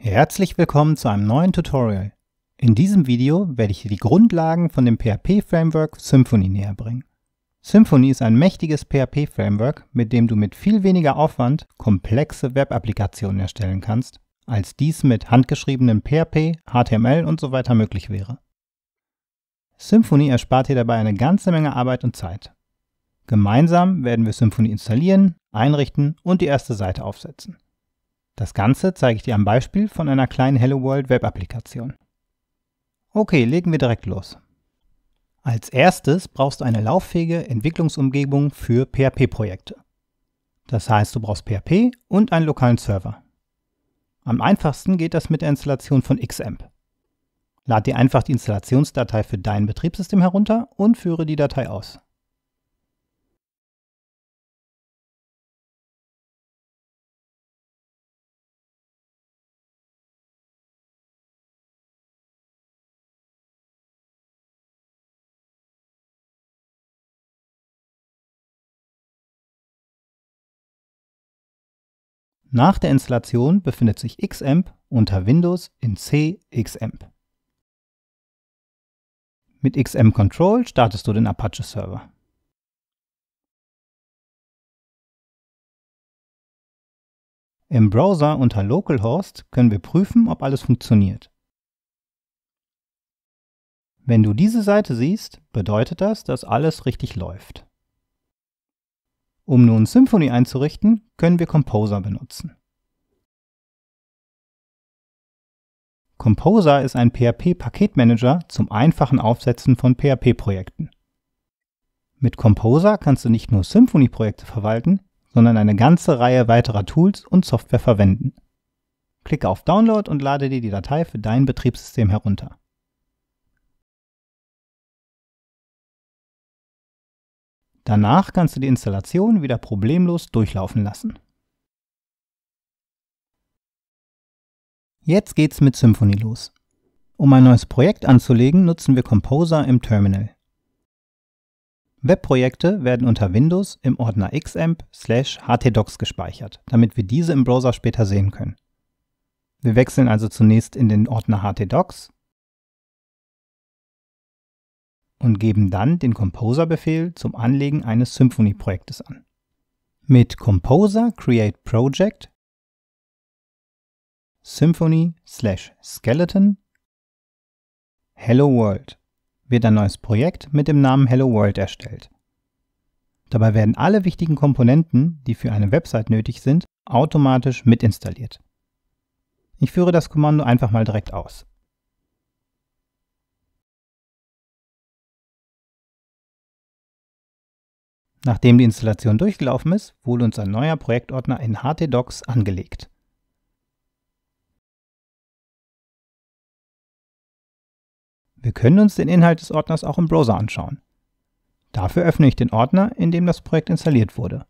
Herzlich willkommen zu einem neuen Tutorial. In diesem Video werde ich dir die Grundlagen von dem PHP-Framework Symfony näherbringen. Symfony ist ein mächtiges PHP-Framework, mit dem du mit viel weniger Aufwand komplexe Web-Applikationen erstellen kannst, als dies mit handgeschriebenen PHP, HTML und so weiter möglich wäre. Symfony erspart dir dabei eine ganze Menge Arbeit und Zeit. Gemeinsam werden wir Symfony installieren, einrichten und die erste Seite aufsetzen. Das Ganze zeige ich dir am Beispiel von einer kleinen Hello World Web Applikation. Okay, legen wir direkt los. Als erstes brauchst du eine lauffähige Entwicklungsumgebung für PHP-Projekte. Das heißt, du brauchst PHP und einen lokalen Server. Am einfachsten geht das mit der Installation von XAMPP. Lade dir einfach die Installationsdatei für dein Betriebssystem herunter und führe die Datei aus. Nach der Installation befindet sich XAMPP unter Windows in C XAMPP. Mit XAMPP Control startest du den Apache Server. Im Browser unter localhost können wir prüfen, ob alles funktioniert. Wenn du diese Seite siehst, bedeutet das, dass alles richtig läuft. Um nun Symfony einzurichten, können wir Composer benutzen. Composer ist ein PHP-Paketmanager zum einfachen Aufsetzen von PHP-Projekten. Mit Composer kannst du nicht nur Symfony-Projekte verwalten, sondern eine ganze Reihe weiterer Tools und Software verwenden. Klicke auf Download und lade dir die Datei für dein Betriebssystem herunter. Danach kannst du die Installation wieder problemlos durchlaufen lassen. Jetzt geht's mit Symfony los. Um ein neues Projekt anzulegen, nutzen wir Composer im Terminal. Webprojekte werden unter Windows im Ordner xamp/htdocs gespeichert, damit wir diese im Browser später sehen können. Wir wechseln also zunächst in den Ordner htdocs und geben dann den Composer-Befehl zum Anlegen eines Symfony-Projektes an. Mit Composer Create Project Symphony slash Skeleton Hello World wird ein neues Projekt mit dem Namen Hello World erstellt. Dabei werden alle wichtigen Komponenten, die für eine Website nötig sind, automatisch mitinstalliert. Ich führe das Kommando einfach mal direkt aus. Nachdem die Installation durchgelaufen ist, wurde uns ein neuer Projektordner in htdocs angelegt. Wir können uns den Inhalt des Ordners auch im Browser anschauen. Dafür öffne ich den Ordner, in dem das Projekt installiert wurde.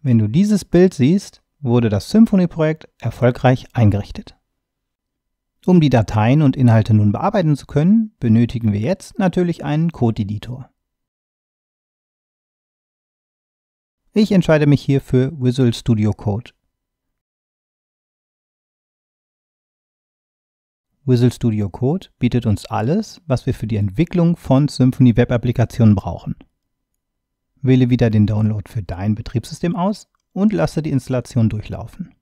Wenn du dieses Bild siehst, wurde das symfony projekt erfolgreich eingerichtet. Um die Dateien und Inhalte nun bearbeiten zu können, benötigen wir jetzt natürlich einen Code-Editor. Ich entscheide mich hier für Visual Studio Code. Visual Studio Code bietet uns alles, was wir für die Entwicklung von Symfony Web Applikationen brauchen. Wähle wieder den Download für dein Betriebssystem aus und lasse die Installation durchlaufen.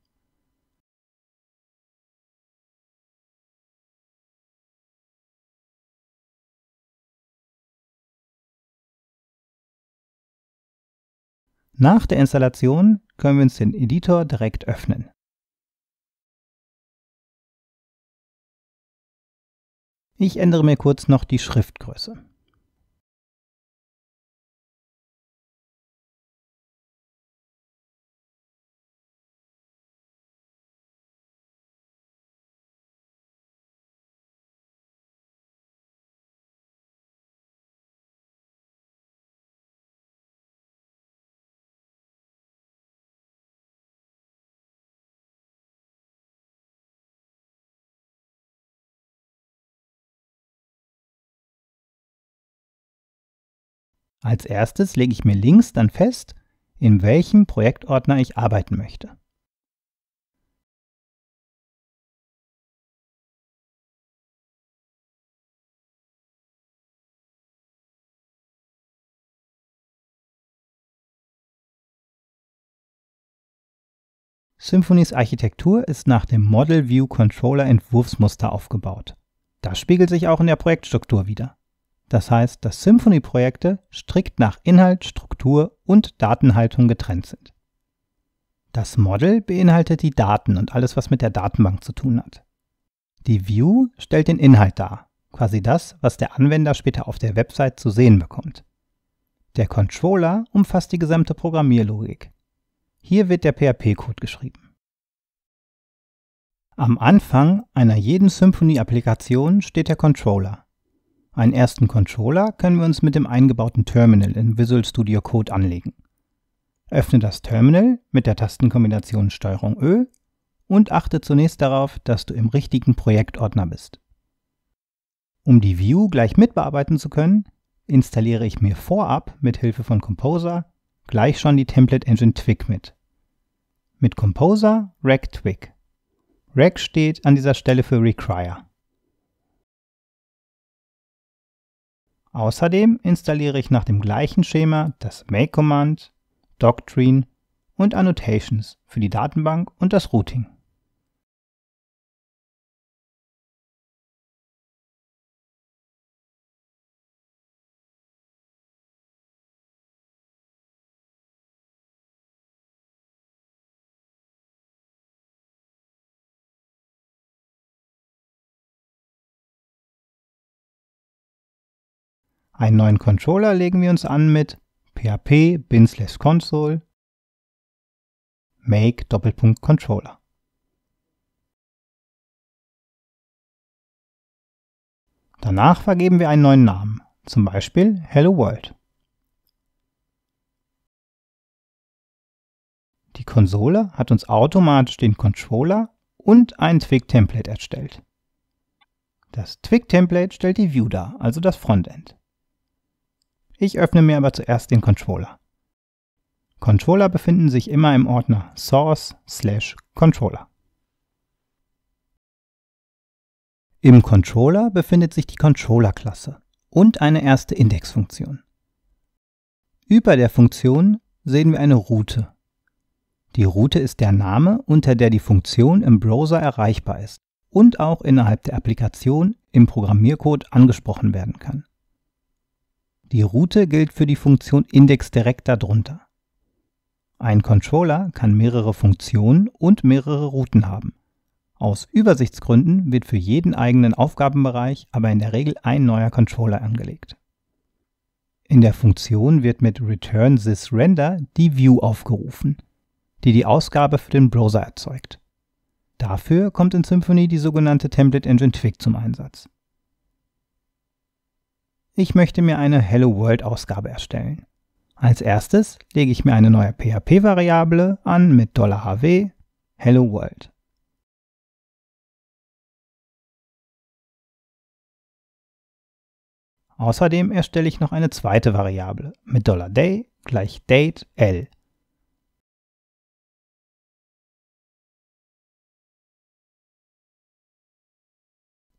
Nach der Installation können wir uns den Editor direkt öffnen. Ich ändere mir kurz noch die Schriftgröße. Als erstes lege ich mir links dann fest, in welchem Projektordner ich arbeiten möchte. Symfonies Architektur ist nach dem Model View Controller Entwurfsmuster aufgebaut. Das spiegelt sich auch in der Projektstruktur wieder. Das heißt, dass Symphony-Projekte strikt nach Inhalt, Struktur und Datenhaltung getrennt sind. Das Model beinhaltet die Daten und alles, was mit der Datenbank zu tun hat. Die View stellt den Inhalt dar, quasi das, was der Anwender später auf der Website zu sehen bekommt. Der Controller umfasst die gesamte Programmierlogik. Hier wird der PHP-Code geschrieben. Am Anfang einer jeden Symfony-Applikation steht der Controller. Einen ersten Controller können wir uns mit dem eingebauten Terminal in Visual Studio Code anlegen. Öffne das Terminal mit der Tastenkombination STRG Ö und achte zunächst darauf, dass du im richtigen Projektordner bist. Um die View gleich mitbearbeiten zu können, installiere ich mir vorab mit Hilfe von Composer gleich schon die Template Engine Twig mit. Mit Composer Reg Twig. Reg steht an dieser Stelle für Require. Außerdem installiere ich nach dem gleichen Schema das Make-Command, Doctrine und Annotations für die Datenbank und das Routing. Einen neuen Controller legen wir uns an mit php bin slash console make Doppelpunkt Controller. Danach vergeben wir einen neuen Namen, zum Beispiel Hello World. Die Konsole hat uns automatisch den Controller und ein Twig-Template erstellt. Das Twig-Template stellt die View dar, also das Frontend. Ich öffne mir aber zuerst den Controller. Controller befinden sich immer im Ordner Source slash Controller. Im Controller befindet sich die Controller-Klasse und eine erste Indexfunktion. Über der Funktion sehen wir eine Route. Die Route ist der Name, unter der die Funktion im Browser erreichbar ist und auch innerhalb der Applikation im Programmiercode angesprochen werden kann. Die Route gilt für die Funktion Index direkt darunter. Ein Controller kann mehrere Funktionen und mehrere Routen haben. Aus Übersichtsgründen wird für jeden eigenen Aufgabenbereich aber in der Regel ein neuer Controller angelegt. In der Funktion wird mit return this render die View aufgerufen, die die Ausgabe für den Browser erzeugt. Dafür kommt in Symfony die sogenannte Template Engine Twig zum Einsatz. Ich möchte mir eine Hello World Ausgabe erstellen. Als erstes lege ich mir eine neue PHP-Variable an mit $hw Hello World. Außerdem erstelle ich noch eine zweite Variable mit $day gleich date L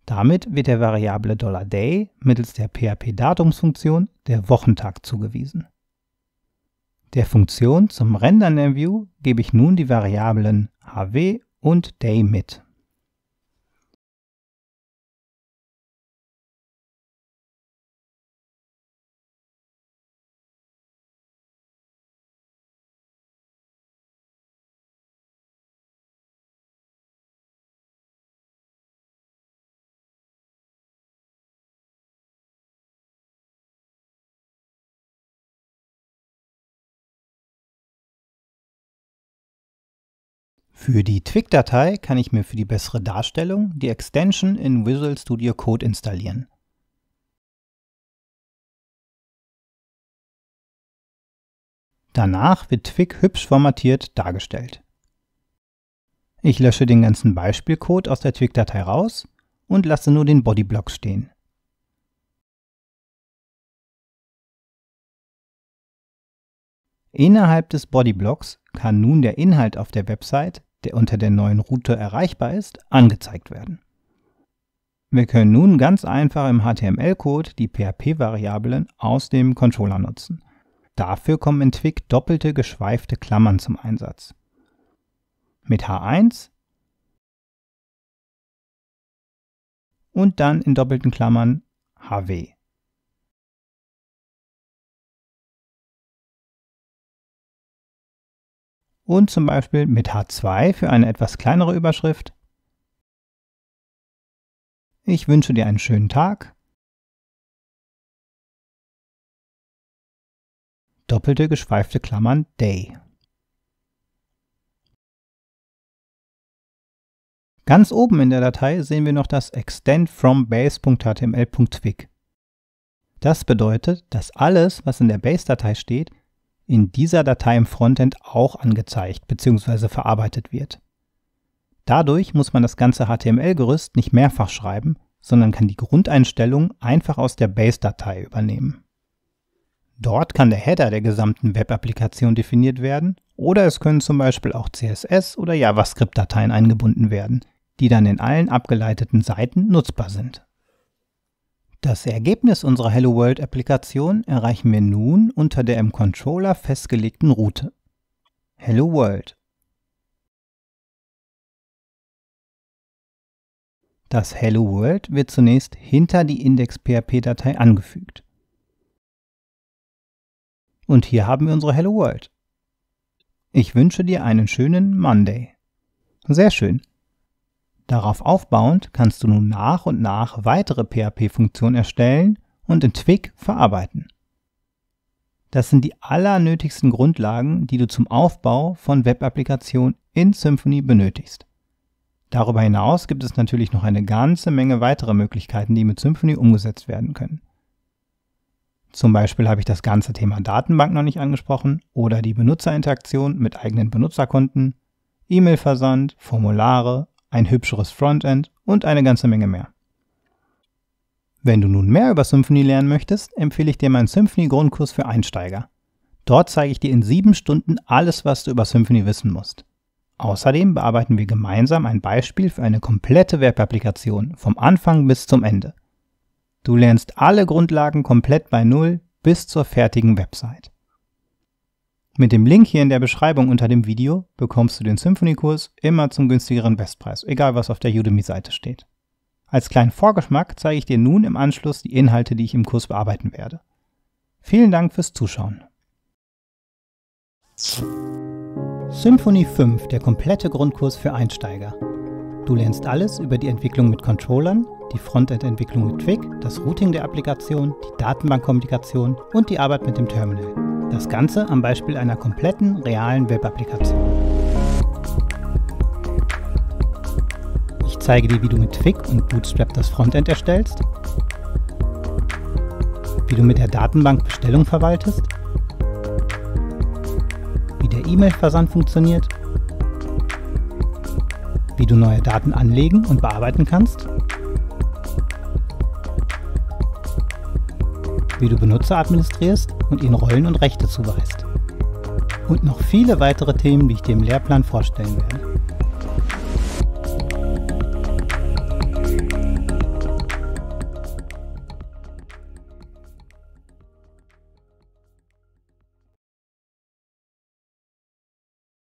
Damit wird der Variable $day mittels der PHP-Datumsfunktion der Wochentag zugewiesen. Der Funktion zum Rendern der View gebe ich nun die Variablen hw und day mit. Für die Twig-Datei kann ich mir für die bessere Darstellung die Extension in Visual Studio Code installieren. Danach wird Twig hübsch formatiert dargestellt. Ich lösche den ganzen Beispielcode aus der Twig-Datei raus und lasse nur den Bodyblock stehen. Innerhalb des Bodyblocks kann nun der Inhalt auf der Website der unter der neuen Route erreichbar ist, angezeigt werden. Wir können nun ganz einfach im HTML-Code die PHP-Variablen aus dem Controller nutzen. Dafür kommen in Twig doppelte geschweifte Klammern zum Einsatz. Mit H1 und dann in doppelten Klammern HW. und zum Beispiel mit H2 für eine etwas kleinere Überschrift. Ich wünsche dir einen schönen Tag. Doppelte geschweifte Klammern Day. Ganz oben in der Datei sehen wir noch das extend from base.html.twig. Das bedeutet, dass alles, was in der Base-Datei steht, in dieser Datei im Frontend auch angezeigt bzw. verarbeitet wird. Dadurch muss man das ganze HTML-Gerüst nicht mehrfach schreiben, sondern kann die Grundeinstellung einfach aus der Base-Datei übernehmen. Dort kann der Header der gesamten Web-Applikation definiert werden oder es können zum Beispiel auch CSS- oder JavaScript-Dateien eingebunden werden, die dann in allen abgeleiteten Seiten nutzbar sind. Das Ergebnis unserer Hello World Applikation erreichen wir nun unter der im Controller festgelegten Route. Hello World. Das Hello World wird zunächst hinter die Index.php-Datei angefügt. Und hier haben wir unsere Hello World. Ich wünsche dir einen schönen Monday. Sehr schön. Darauf aufbauend kannst du nun nach und nach weitere PHP-Funktionen erstellen und in Twig verarbeiten. Das sind die allernötigsten Grundlagen, die du zum Aufbau von Web-Applikationen in Symfony benötigst. Darüber hinaus gibt es natürlich noch eine ganze Menge weiterer Möglichkeiten, die mit Symfony umgesetzt werden können. Zum Beispiel habe ich das ganze Thema Datenbank noch nicht angesprochen oder die Benutzerinteraktion mit eigenen Benutzerkonten, E-Mail-Versand, Formulare ein hübscheres Frontend und eine ganze Menge mehr. Wenn du nun mehr über Symfony lernen möchtest, empfehle ich dir meinen Symfony-Grundkurs für Einsteiger. Dort zeige ich dir in sieben Stunden alles, was du über Symfony wissen musst. Außerdem bearbeiten wir gemeinsam ein Beispiel für eine komplette Web-Applikation vom Anfang bis zum Ende. Du lernst alle Grundlagen komplett bei Null bis zur fertigen Website. Mit dem Link hier in der Beschreibung unter dem Video bekommst du den Symphony-Kurs immer zum günstigeren Bestpreis, egal was auf der Udemy-Seite steht. Als kleinen Vorgeschmack zeige ich dir nun im Anschluss die Inhalte, die ich im Kurs bearbeiten werde. Vielen Dank fürs Zuschauen. Symphony 5, der komplette Grundkurs für Einsteiger. Du lernst alles über die Entwicklung mit Controllern, die Frontend-Entwicklung mit Twig, das Routing der Applikation, die Datenbankkommunikation und die Arbeit mit dem Terminal. Das Ganze am Beispiel einer kompletten realen Web-Applikation. Ich zeige dir, wie du mit Twig und Bootstrap das Frontend erstellst, wie du mit der Datenbank Bestellung verwaltest, wie der E-Mail-Versand funktioniert, wie du neue Daten anlegen und bearbeiten kannst wie du Benutzer administrierst und ihnen Rollen und Rechte zuweist. Und noch viele weitere Themen, die ich dir im Lehrplan vorstellen werde.